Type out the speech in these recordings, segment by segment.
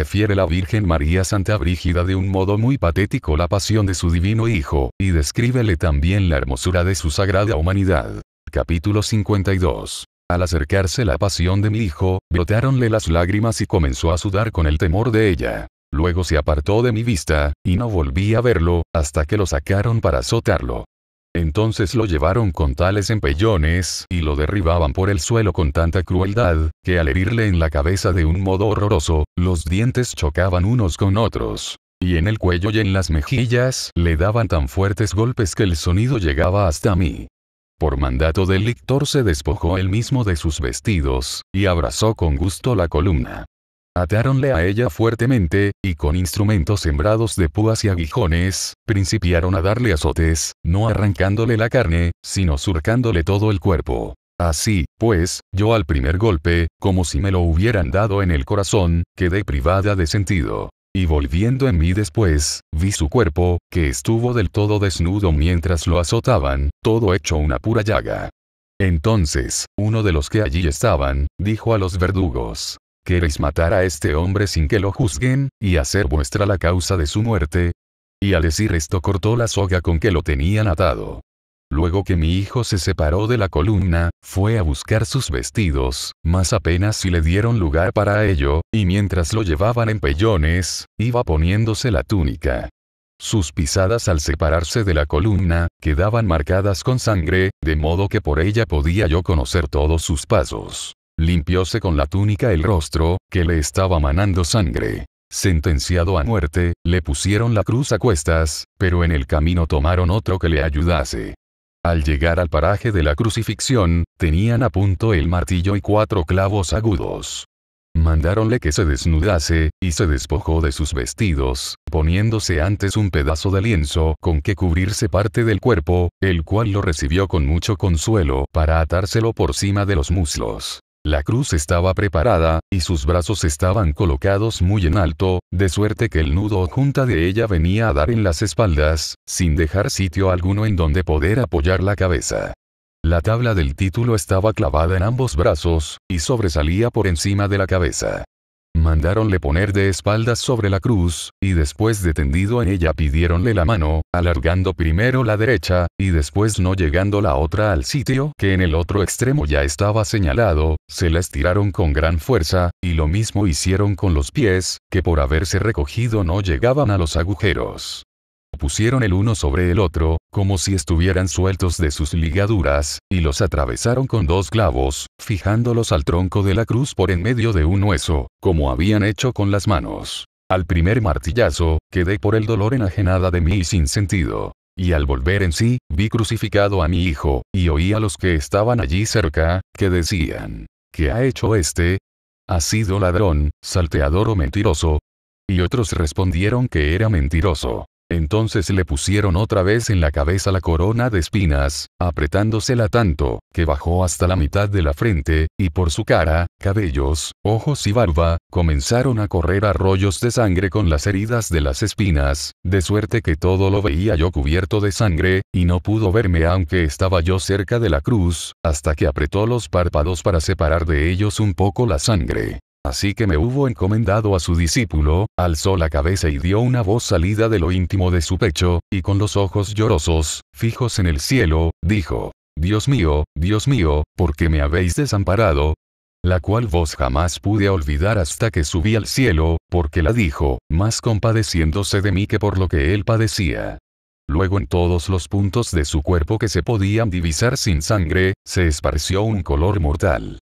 refiere la Virgen María Santa Brígida de un modo muy patético la pasión de su divino Hijo, y descríbele también la hermosura de su sagrada humanidad. Capítulo 52. Al acercarse la pasión de mi hijo, brotáronle las lágrimas y comenzó a sudar con el temor de ella. Luego se apartó de mi vista, y no volví a verlo, hasta que lo sacaron para azotarlo. Entonces lo llevaron con tales empellones y lo derribaban por el suelo con tanta crueldad, que al herirle en la cabeza de un modo horroroso, los dientes chocaban unos con otros. Y en el cuello y en las mejillas le daban tan fuertes golpes que el sonido llegaba hasta mí. Por mandato del lictor se despojó él mismo de sus vestidos, y abrazó con gusto la columna atáronle a ella fuertemente, y con instrumentos sembrados de púas y aguijones, principiaron a darle azotes, no arrancándole la carne, sino surcándole todo el cuerpo. Así, pues, yo al primer golpe, como si me lo hubieran dado en el corazón, quedé privada de sentido. Y volviendo en mí después, vi su cuerpo, que estuvo del todo desnudo mientras lo azotaban, todo hecho una pura llaga. Entonces, uno de los que allí estaban, dijo a los verdugos, ¿Queréis matar a este hombre sin que lo juzguen, y hacer vuestra la causa de su muerte? Y al decir esto cortó la soga con que lo tenían atado. Luego que mi hijo se separó de la columna, fue a buscar sus vestidos, mas apenas si le dieron lugar para ello, y mientras lo llevaban en pellones, iba poniéndose la túnica. Sus pisadas al separarse de la columna, quedaban marcadas con sangre, de modo que por ella podía yo conocer todos sus pasos. Limpióse con la túnica el rostro, que le estaba manando sangre. Sentenciado a muerte, le pusieron la cruz a cuestas, pero en el camino tomaron otro que le ayudase. Al llegar al paraje de la crucifixión, tenían a punto el martillo y cuatro clavos agudos. Mandáronle que se desnudase, y se despojó de sus vestidos, poniéndose antes un pedazo de lienzo con que cubrirse parte del cuerpo, el cual lo recibió con mucho consuelo para atárselo por cima de los muslos. La cruz estaba preparada, y sus brazos estaban colocados muy en alto, de suerte que el nudo junta de ella venía a dar en las espaldas, sin dejar sitio alguno en donde poder apoyar la cabeza. La tabla del título estaba clavada en ambos brazos, y sobresalía por encima de la cabeza. Mandaronle poner de espaldas sobre la cruz, y después de tendido en ella pidiéronle la mano, alargando primero la derecha, y después no llegando la otra al sitio que en el otro extremo ya estaba señalado, se la estiraron con gran fuerza, y lo mismo hicieron con los pies, que por haberse recogido no llegaban a los agujeros pusieron el uno sobre el otro, como si estuvieran sueltos de sus ligaduras, y los atravesaron con dos clavos, fijándolos al tronco de la cruz por en medio de un hueso, como habían hecho con las manos. Al primer martillazo, quedé por el dolor enajenada de mí y sin sentido. Y al volver en sí, vi crucificado a mi hijo, y oí a los que estaban allí cerca, que decían, ¿qué ha hecho este? ¿Ha sido ladrón, salteador o mentiroso? Y otros respondieron que era mentiroso. Entonces le pusieron otra vez en la cabeza la corona de espinas, apretándosela tanto, que bajó hasta la mitad de la frente, y por su cara, cabellos, ojos y barba, comenzaron a correr arroyos de sangre con las heridas de las espinas, de suerte que todo lo veía yo cubierto de sangre, y no pudo verme aunque estaba yo cerca de la cruz, hasta que apretó los párpados para separar de ellos un poco la sangre. Así que me hubo encomendado a su discípulo, alzó la cabeza y dio una voz salida de lo íntimo de su pecho, y con los ojos llorosos, fijos en el cielo, dijo, Dios mío, Dios mío, ¿por qué me habéis desamparado? La cual voz jamás pude olvidar hasta que subí al cielo, porque la dijo, más compadeciéndose de mí que por lo que él padecía. Luego en todos los puntos de su cuerpo que se podían divisar sin sangre, se esparció un color mortal.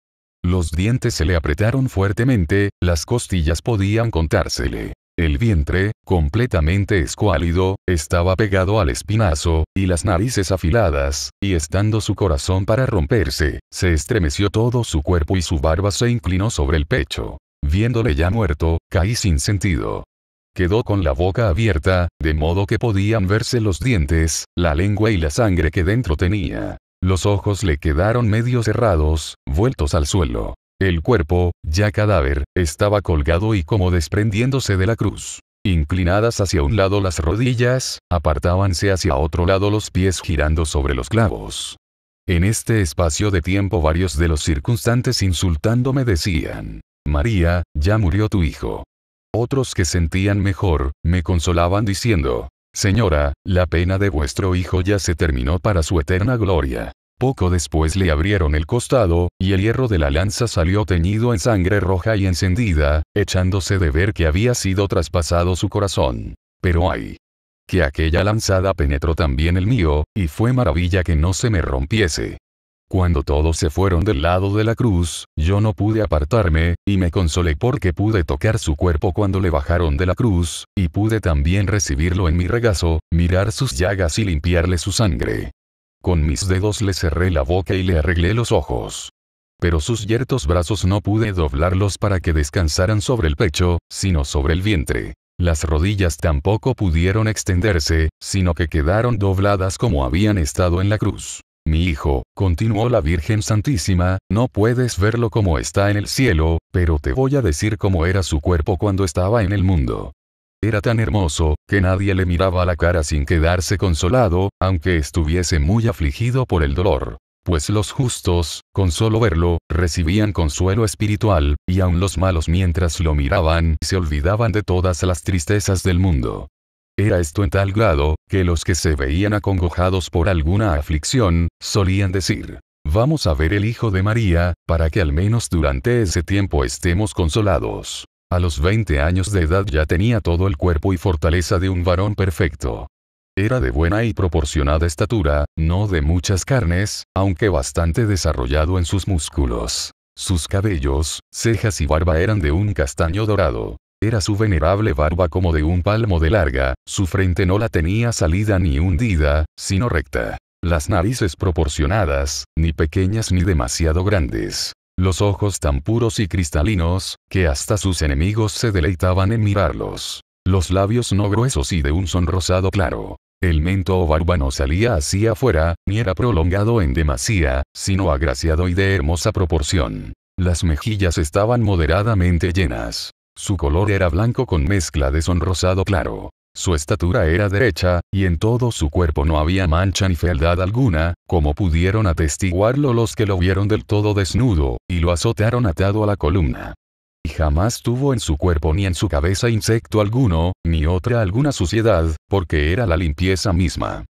Los dientes se le apretaron fuertemente, las costillas podían contársele. El vientre, completamente escuálido, estaba pegado al espinazo, y las narices afiladas, y estando su corazón para romperse, se estremeció todo su cuerpo y su barba se inclinó sobre el pecho. Viéndole ya muerto, caí sin sentido. Quedó con la boca abierta, de modo que podían verse los dientes, la lengua y la sangre que dentro tenía. Los ojos le quedaron medio cerrados, vueltos al suelo. El cuerpo, ya cadáver, estaba colgado y como desprendiéndose de la cruz. Inclinadas hacia un lado las rodillas, apartábanse hacia otro lado los pies girando sobre los clavos. En este espacio de tiempo varios de los circunstantes insultándome decían, María, ya murió tu hijo. Otros que sentían mejor, me consolaban diciendo, Señora, la pena de vuestro hijo ya se terminó para su eterna gloria. Poco después le abrieron el costado, y el hierro de la lanza salió teñido en sangre roja y encendida, echándose de ver que había sido traspasado su corazón. Pero ay. Que aquella lanzada penetró también el mío, y fue maravilla que no se me rompiese. Cuando todos se fueron del lado de la cruz, yo no pude apartarme, y me consolé porque pude tocar su cuerpo cuando le bajaron de la cruz, y pude también recibirlo en mi regazo, mirar sus llagas y limpiarle su sangre. Con mis dedos le cerré la boca y le arreglé los ojos. Pero sus yertos brazos no pude doblarlos para que descansaran sobre el pecho, sino sobre el vientre. Las rodillas tampoco pudieron extenderse, sino que quedaron dobladas como habían estado en la cruz. Mi hijo, continuó la Virgen Santísima, no puedes verlo como está en el cielo, pero te voy a decir cómo era su cuerpo cuando estaba en el mundo. Era tan hermoso, que nadie le miraba a la cara sin quedarse consolado, aunque estuviese muy afligido por el dolor. Pues los justos, con solo verlo, recibían consuelo espiritual, y aun los malos mientras lo miraban, se olvidaban de todas las tristezas del mundo. Era esto en tal grado, que los que se veían acongojados por alguna aflicción, solían decir, vamos a ver el Hijo de María, para que al menos durante ese tiempo estemos consolados. A los 20 años de edad ya tenía todo el cuerpo y fortaleza de un varón perfecto. Era de buena y proporcionada estatura, no de muchas carnes, aunque bastante desarrollado en sus músculos. Sus cabellos, cejas y barba eran de un castaño dorado. Era su venerable barba como de un palmo de larga, su frente no la tenía salida ni hundida, sino recta. Las narices proporcionadas, ni pequeñas ni demasiado grandes. Los ojos tan puros y cristalinos, que hasta sus enemigos se deleitaban en mirarlos. Los labios no gruesos y de un sonrosado claro. El mento o barba no salía hacia afuera, ni era prolongado en demasía, sino agraciado y de hermosa proporción. Las mejillas estaban moderadamente llenas. Su color era blanco con mezcla de sonrosado claro. Su estatura era derecha, y en todo su cuerpo no había mancha ni fealdad alguna, como pudieron atestiguarlo los que lo vieron del todo desnudo, y lo azotaron atado a la columna. Y jamás tuvo en su cuerpo ni en su cabeza insecto alguno, ni otra alguna suciedad, porque era la limpieza misma.